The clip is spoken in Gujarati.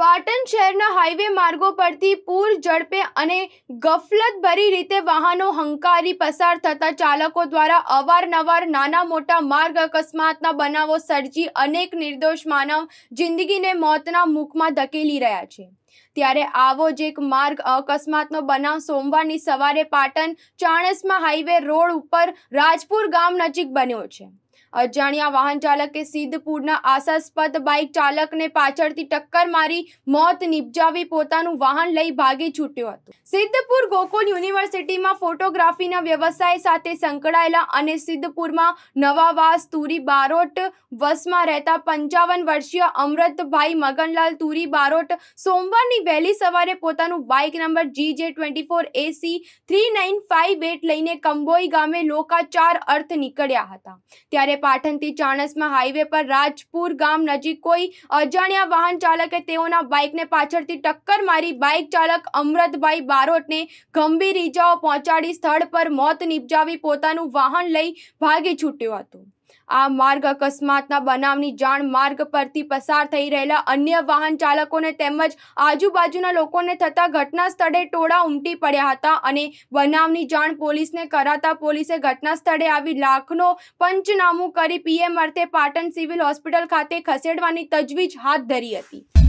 પાટણ શહેરના હાઈવે માર્ગો પરથી પૂર ઝડપે અને ગફલતભરી રીતે વાહનો હંકારી પસાર થતા ચાલકો દ્વારા અવારનવાર નાના મોટા માર્ગ અકસ્માતના બનાવો સર્જી અનેક નિર્દોષ માનવ જિંદગીને મોતના મુખમાં ધકેલી રહ્યા છે ત્યારે આવો જ એક માર્ગ અકસ્માતનો બનાવ સોમવારની સવારે પાટણ ચાણસમાં હાઈવે રોડ ઉપર રાજપુર ગામ નજીક બન્યો છે અજાણ્યા વાહન ચાલકે સિદ્ધપુરના આશાસ્પદ બાઇક ચાલકને પાછળથી ટક્કર મારી મોત નિપજાવી પોતાનું વાહન લઈ ભાગી છૂટ્યો હતો સિદ્ધપુર ગોકુલ યુનિવર્સિટીમાં ફોટોગ્રાફીના વ્યવસાય સાથે સંકળાયેલા અને સિદ્ધપુરમાં નવાવાસ તુરી બારોટ વસમાં રહેતા પંચાવન વર્ષીય અમૃતભાઈ મગનલાલ તુરી બારોટ સોમવારની વહેલી સવારે પોતાનું bike number G J twenty four AC three nine five eight લઈને કંબોઈ ગામે લોકા ચાર અર્થ નીકળ્યા હતા ત્યારે પાટણથી ચાણસમાં હાઈવે પર રાજપુર ગામ નજીક કોઈ અજાણ્યા વાહન ચાલકે તેઓના બાઇકને પાછળથી ટક્કર મારી બાઇક ચાલક અમૃતભાઈ બારોટને ગંભીર ઈજાઓ પહોંચાડી સ્થળ પર મોત નિપજાવી પોતાનું વાહન લઈ ભાગી છૂટ્યો હતો આ માર્ગ અકસ્માતના બનાવની જાણ માર્ગ પરથી પસાર થઈ રહેલા અન્ય વાહન ચાલકોને તેમજ આજુબાજુના લોકોને થતા ઘટના સ્થળે ટોળા ઉમટી પડ્યા હતા અને બનાવની જાણ પોલીસને કરાતા પોલીસે ઘટના સ્થળે આવી લાખનો પંચનામું કરી પીએમ અર્થે પાટણ સિવિલ હોસ્પિટલ ખાતે ખસેડવાની તજવીજ હાથ ધરી હતી